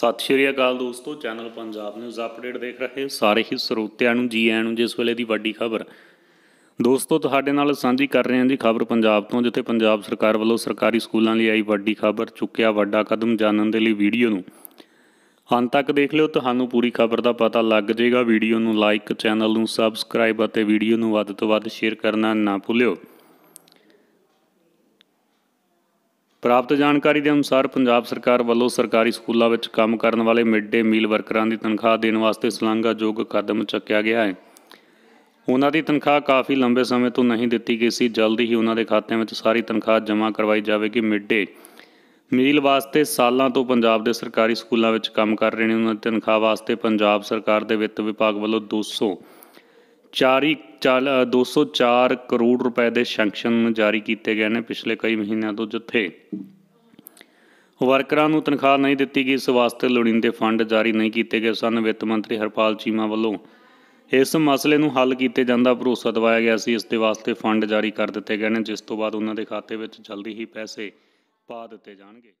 ਸਤਿ ਸ਼੍ਰੀ ਅਕਾਲ ਦੋਸਤੋ channel Punjab news update ਦੇਖ ਰਹੇ ਸਾਰੇ ਹੀ ਸਰੋਤਿਆਂ ਨੂੰ ਜੀ ਆਇਆਂ ਨੂੰ ਜਿਸ ਵੇਲੇ ਦੀ ਵੱਡੀ ਖਬਰ ਦੋਸਤੋ ਤੁਹਾਡੇ ਨਾਲ ਸਾਂਝੀ ਕਰ ਰਹੇ ਹਾਂ ਜੀ ਖਬਰ ਪੰਜਾਬ ਤੋਂ ਜਿੱਥੇ ਪੰਜਾਬ ਸਰਕਾਰ ਵੱਲੋਂ ਸਰਕਾਰੀ ਸਕੂਲਾਂ ਲਈ ਆਈ ਵੱਡੀ ਖਬਰ ਚੁੱਕਿਆ ਵੱਡਾ ਕਦਮ ਜਾਣਨ ਦੇ ਲਈ ਵੀਡੀਓ ਨੂੰ ਅੰਤ ਤੱਕ ਦੇਖ ਲਿਓ ਤੁਹਾਨੂੰ ਪੂਰੀ ਖਬਰ ਦਾ ਪਤਾ ਲੱਗ ਜਾਏਗਾ ਵੀਡੀਓ ਨੂੰ ਲਾਈਕ ਚੈਨਲ ਨੂੰ ਸਬਸਕ੍ਰਾਈਬ ਅਤੇ ਵੀਡੀਓ ਨੂੰ ਵੱਧ ਤੋਂ ਵੱਧ ਸ਼ੇਅਰ ਕਰਨਾ ਨਾ ਭੁੱਲਿਓ ਪ੍ਰਾਪਤ ਜਾਣਕਾਰੀ ਦੇ ਅਨੁਸਾਰ ਪੰਜਾਬ ਸਰਕਾਰ ਵੱਲੋਂ ਸਰਕਾਰੀ ਸਕੂਲਾਂ ਵਿੱਚ ਕੰਮ ਕਰਨ ਵਾਲੇ ਮਿਡ ਡੇ ਮੀਲ ਵਰਕਰਾਂ ਦੀ ਤਨਖਾਹ ਦੇਣ ਵਾਸਤੇ ਸਲਾਘਾਯੋਗ ਕਦਮ ਚੱਕਿਆ ਗਿਆ ਹੈ ਉਹਨਾਂ ਦੀ ਤਨਖਾਹ ਕਾਫੀ ਲੰਬੇ ਸਮੇਂ ਤੋਂ ਨਹੀਂ ਦਿੱਤੀ ਗਈ ਸੀ ਜਲਦੀ ਹੀ ਉਹਨਾਂ ਦੇ ਖਾਤਿਆਂ ਵਿੱਚ ਸਾਰੀ ਤਨਖਾਹ ਜਮ੍ਹਾਂ ਕਰਵਾਈ ਜਾਵੇਗੀ ਮਿਡ ਡੇ ਮੀਲ ਵਾਸਤੇ ਸਾਲਾਂ ਤੋਂ ਪੰਜਾਬ ਦੇ ਸਰਕਾਰੀ ਸਕੂਲਾਂ ਵਿੱਚ ਕੰਮ ਕਰ ਰਹੇ ਨੇ ਉਹਨਾਂ ਦੀ ਤਨਖਾਹ ਵਾਸਤੇ ਪੰਜਾਬ ਸਰਕਾਰ ਦੇ ਵਿੱਤ ਵਿਭਾਗ ਵੱਲੋਂ 200 ਚਾਰੀ 204 ਕਰੋੜ ਰੁਪਏ ਦੇ ਸੈਂਕਸ਼ਨ ਜਾਰੀ ਕੀਤੇ ਗਏ ਨੇ ਪਿਛਲੇ ਕਈ ਮਹੀਨਿਆਂ ਤੋਂ ਜਿੱਥੇ ਵਰਕਰਾਂ ਨੂੰ ਤਨਖਾਹ ਨਹੀਂ ਦਿੱਤੀ ਗਈ ਇਸ ਵਾਸਤੇ ਲੋੜੀਂਦੇ ਫੰਡ ਜਾਰੀ ਨਹੀਂ ਕੀਤੇ ਗਏ ਸਨ ਵਿੱਤ ਮੰਤਰੀ ਹਰਪਾਲ ਚੀਮਾ ਵੱਲੋਂ ਇਸ ਮਸਲੇ ਨੂੰ ਹੱਲ ਕੀਤੇ ਜਾਂਦਾ ਭਰੋਸਾ ਦਿਵਾਇਆ ਗਿਆ ਸੀ ਇਸ ਦੇ ਵਾਸਤੇ ਫੰਡ ਜਾਰੀ ਕਰ ਦਿੱਤੇ ਗਏ ਨੇ ਜਿਸ ਤੋਂ ਬਾਅਦ ਉਹਨਾਂ ਦੇ ਖਾਤੇ ਵਿੱਚ ਜਲਦੀ ਹੀ ਪੈਸੇ ਪਾ ਦਿੱਤੇ ਜਾਣਗੇ